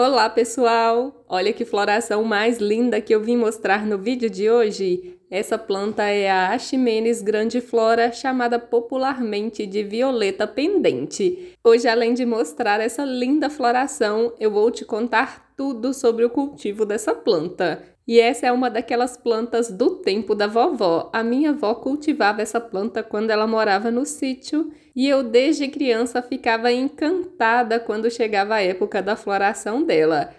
Olá pessoal! Olha que floração mais linda que eu vim mostrar no vídeo de hoje! Essa planta é a Achimenes grandiflora, chamada popularmente de violeta pendente. Hoje, além de mostrar essa linda floração, eu vou te contar tudo sobre o cultivo dessa planta. E essa é uma daquelas plantas do tempo da vovó. A minha avó cultivava essa planta quando ela morava no sítio e eu desde criança ficava encantada quando chegava a época da floração dela.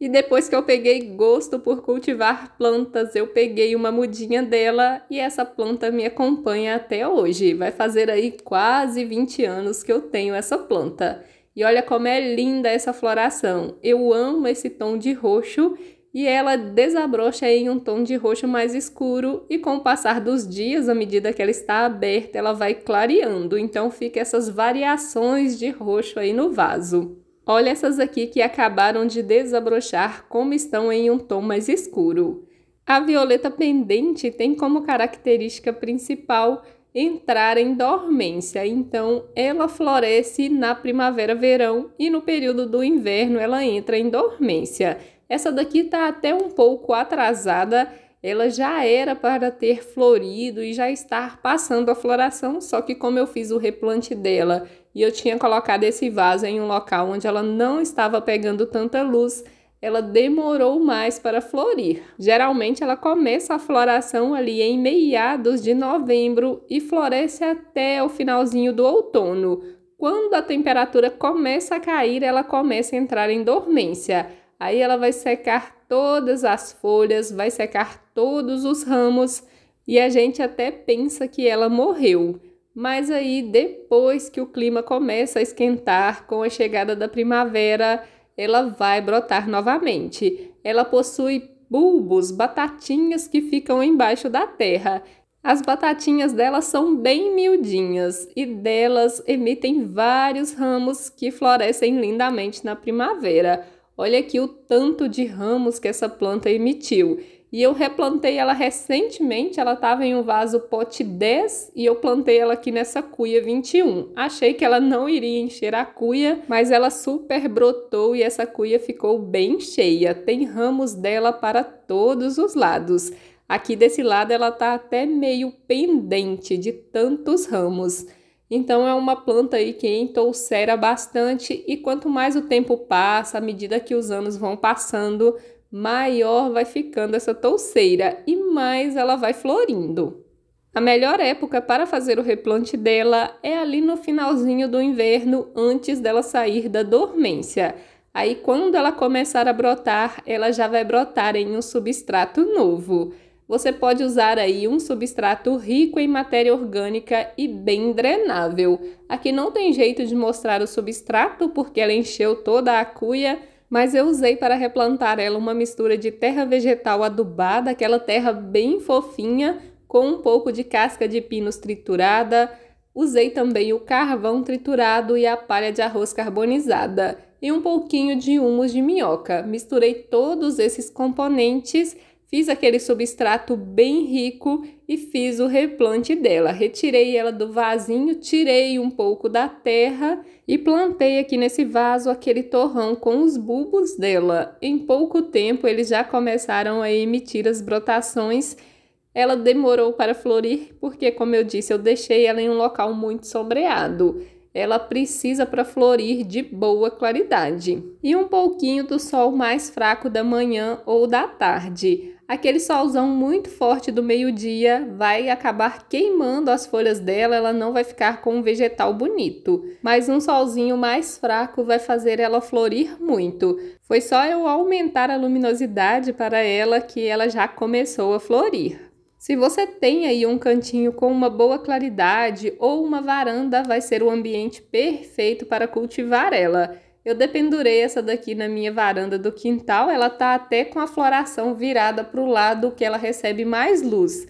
E depois que eu peguei gosto por cultivar plantas, eu peguei uma mudinha dela e essa planta me acompanha até hoje. Vai fazer aí quase 20 anos que eu tenho essa planta. E olha como é linda essa floração. Eu amo esse tom de roxo e ela desabrocha em um tom de roxo mais escuro e com o passar dos dias, à medida que ela está aberta, ela vai clareando. Então fica essas variações de roxo aí no vaso. Olha essas aqui que acabaram de desabrochar como estão em um tom mais escuro. A violeta pendente tem como característica principal entrar em dormência, então ela floresce na primavera-verão e no período do inverno ela entra em dormência. Essa daqui tá até um pouco atrasada, ela já era para ter florido e já estar passando a floração, só que como eu fiz o replante dela e eu tinha colocado esse vaso em um local onde ela não estava pegando tanta luz, ela demorou mais para florir. Geralmente ela começa a floração ali em meados de novembro e floresce até o finalzinho do outono. Quando a temperatura começa a cair, ela começa a entrar em dormência. Aí ela vai secar todas as folhas, vai secar todos os ramos e a gente até pensa que ela morreu. Mas aí, depois que o clima começa a esquentar com a chegada da primavera, ela vai brotar novamente. Ela possui bulbos, batatinhas que ficam embaixo da terra. As batatinhas delas são bem miudinhas e delas emitem vários ramos que florescem lindamente na primavera. Olha aqui o tanto de ramos que essa planta emitiu. E eu replantei ela recentemente, ela estava em um vaso pote 10 e eu plantei ela aqui nessa cuia 21. Achei que ela não iria encher a cuia, mas ela super brotou e essa cuia ficou bem cheia. Tem ramos dela para todos os lados. Aqui desse lado ela está até meio pendente de tantos ramos. Então é uma planta aí que entousera bastante e quanto mais o tempo passa, à medida que os anos vão passando, maior vai ficando essa touceira e mais ela vai florindo. A melhor época para fazer o replante dela é ali no finalzinho do inverno, antes dela sair da dormência. Aí quando ela começar a brotar, ela já vai brotar em um substrato novo você pode usar aí um substrato rico em matéria orgânica e bem drenável. Aqui não tem jeito de mostrar o substrato porque ela encheu toda a cuia, mas eu usei para replantar ela uma mistura de terra vegetal adubada, aquela terra bem fofinha, com um pouco de casca de pinos triturada. Usei também o carvão triturado e a palha de arroz carbonizada e um pouquinho de humus de minhoca. Misturei todos esses componentes Fiz aquele substrato bem rico e fiz o replante dela. Retirei ela do vasinho, tirei um pouco da terra e plantei aqui nesse vaso aquele torrão com os bulbos dela. Em pouco tempo eles já começaram a emitir as brotações. Ela demorou para florir porque, como eu disse, eu deixei ela em um local muito sombreado ela precisa para florir de boa claridade e um pouquinho do sol mais fraco da manhã ou da tarde aquele solzão muito forte do meio-dia vai acabar queimando as folhas dela, ela não vai ficar com um vegetal bonito. Mas um solzinho mais fraco vai fazer ela florir muito. Foi só eu aumentar a luminosidade para ela que ela já começou a florir. Se você tem aí um cantinho com uma boa claridade ou uma varanda, vai ser o ambiente perfeito para cultivar ela. Eu dependurei essa daqui na minha varanda do quintal, ela tá até com a floração virada para o lado que ela recebe mais luz.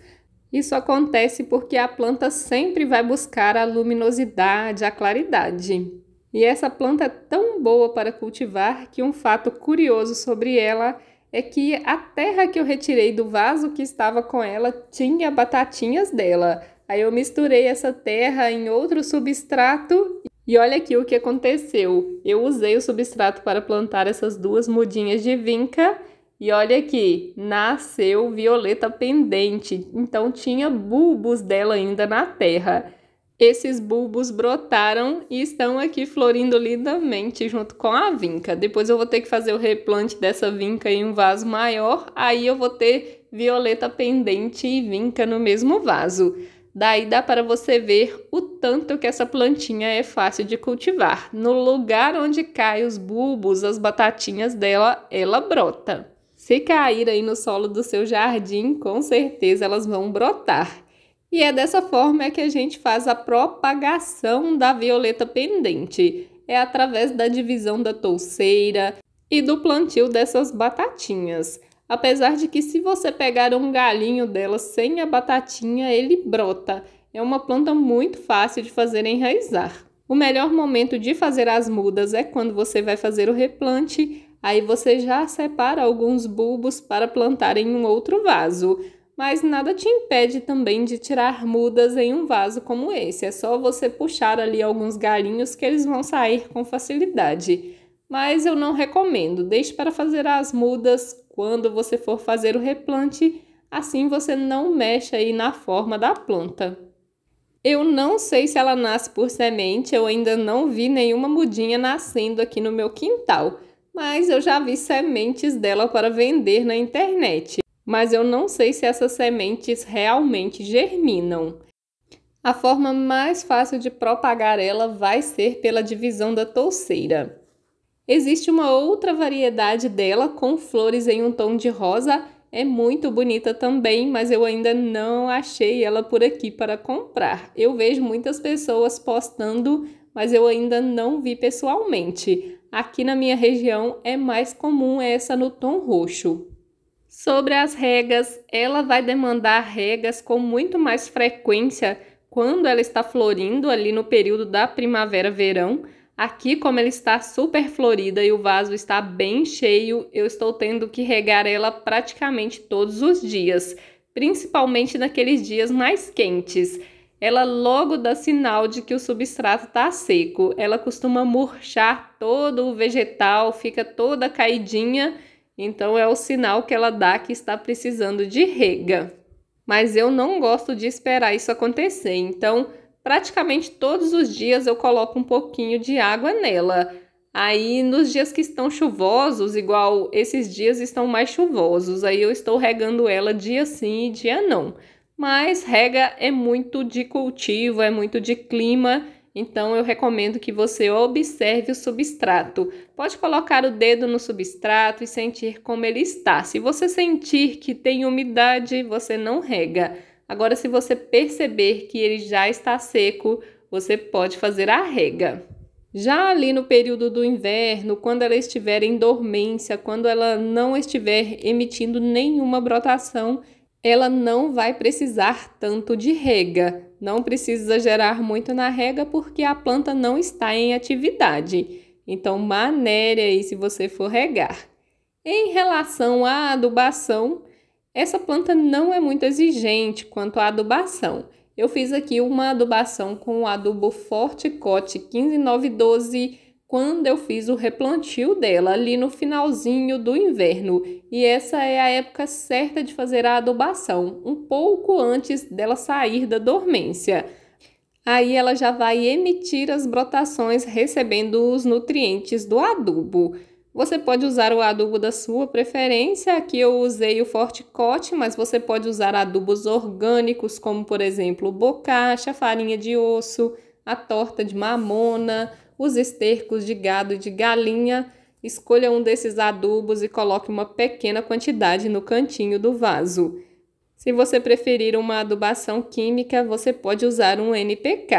Isso acontece porque a planta sempre vai buscar a luminosidade, a claridade. E essa planta é tão boa para cultivar que um fato curioso sobre ela é que a terra que eu retirei do vaso que estava com ela tinha batatinhas dela. Aí eu misturei essa terra em outro substrato e olha aqui o que aconteceu. Eu usei o substrato para plantar essas duas mudinhas de vinca e olha aqui, nasceu violeta pendente, então tinha bulbos dela ainda na terra. Esses bulbos brotaram e estão aqui florindo lindamente junto com a vinca. Depois eu vou ter que fazer o replante dessa vinca em um vaso maior, aí eu vou ter violeta pendente e vinca no mesmo vaso. Daí dá para você ver o tanto que essa plantinha é fácil de cultivar. No lugar onde caem os bulbos, as batatinhas dela, ela brota. Se cair aí no solo do seu jardim, com certeza elas vão brotar. E é dessa forma que a gente faz a propagação da violeta pendente. É através da divisão da touceira e do plantio dessas batatinhas. Apesar de que, se você pegar um galinho dela sem a batatinha, ele brota. É uma planta muito fácil de fazer enraizar. O melhor momento de fazer as mudas é quando você vai fazer o replante, aí você já separa alguns bulbos para plantar em um outro vaso. Mas nada te impede também de tirar mudas em um vaso como esse, é só você puxar ali alguns galinhos que eles vão sair com facilidade. Mas eu não recomendo, deixe para fazer as mudas quando você for fazer o replante, assim você não mexe aí na forma da planta. Eu não sei se ela nasce por semente, eu ainda não vi nenhuma mudinha nascendo aqui no meu quintal, mas eu já vi sementes dela para vender na internet. Mas eu não sei se essas sementes realmente germinam. A forma mais fácil de propagar ela vai ser pela divisão da touceira. Existe uma outra variedade dela com flores em um tom de rosa, é muito bonita também, mas eu ainda não achei ela por aqui para comprar. Eu vejo muitas pessoas postando, mas eu ainda não vi pessoalmente. Aqui na minha região é mais comum essa no tom roxo. Sobre as regas, ela vai demandar regas com muito mais frequência quando ela está florindo ali no período da primavera-verão Aqui, como ela está super florida e o vaso está bem cheio, eu estou tendo que regar ela praticamente todos os dias, principalmente naqueles dias mais quentes. Ela logo dá sinal de que o substrato está seco. Ela costuma murchar todo o vegetal, fica toda caidinha, então é o sinal que ela dá que está precisando de rega. Mas eu não gosto de esperar isso acontecer, então praticamente todos os dias eu coloco um pouquinho de água nela. Aí nos dias que estão chuvosos, igual esses dias estão mais chuvosos, aí eu estou regando ela dia sim e dia não. Mas rega é muito de cultivo, é muito de clima, então eu recomendo que você observe o substrato. Pode colocar o dedo no substrato e sentir como ele está. Se você sentir que tem umidade, você não rega. Agora, se você perceber que ele já está seco, você pode fazer a rega. Já ali no período do inverno, quando ela estiver em dormência, quando ela não estiver emitindo nenhuma brotação, ela não vai precisar tanto de rega. Não precisa exagerar muito na rega porque a planta não está em atividade. Então, manéria aí se você for regar. Em relação à adubação, essa planta não é muito exigente quanto à adubação. Eu fiz aqui uma adubação com o adubo Forte Cote 15912 quando eu fiz o replantio dela ali no finalzinho do inverno, e essa é a época certa de fazer a adubação, um pouco antes dela sair da dormência. Aí ela já vai emitir as brotações recebendo os nutrientes do adubo. Você pode usar o adubo da sua preferência. Aqui eu usei o Forticote, mas você pode usar adubos orgânicos, como por exemplo, bocacha, farinha de osso, a torta de mamona, os estercos de gado e de galinha. Escolha um desses adubos e coloque uma pequena quantidade no cantinho do vaso. Se você preferir uma adubação química, você pode usar um NPK.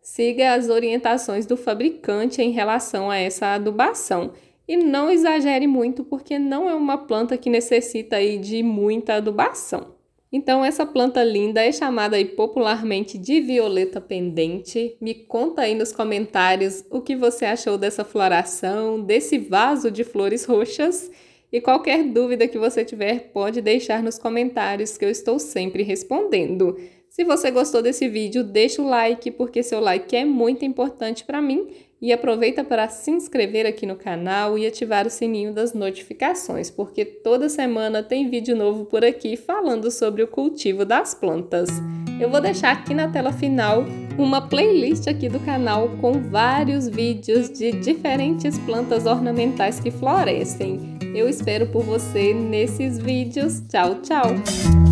Siga as orientações do fabricante em relação a essa adubação. E não exagere muito, porque não é uma planta que necessita aí de muita adubação. Então, essa planta linda é chamada aí popularmente de violeta pendente. Me conta aí nos comentários o que você achou dessa floração, desse vaso de flores roxas. E qualquer dúvida que você tiver, pode deixar nos comentários que eu estou sempre respondendo. Se você gostou desse vídeo, deixa o like, porque seu like é muito importante para mim e aproveita para se inscrever aqui no canal e ativar o sininho das notificações, porque toda semana tem vídeo novo por aqui falando sobre o cultivo das plantas. Eu vou deixar aqui na tela final uma playlist aqui do canal com vários vídeos de diferentes plantas ornamentais que florescem. Eu espero por você nesses vídeos. Tchau, tchau!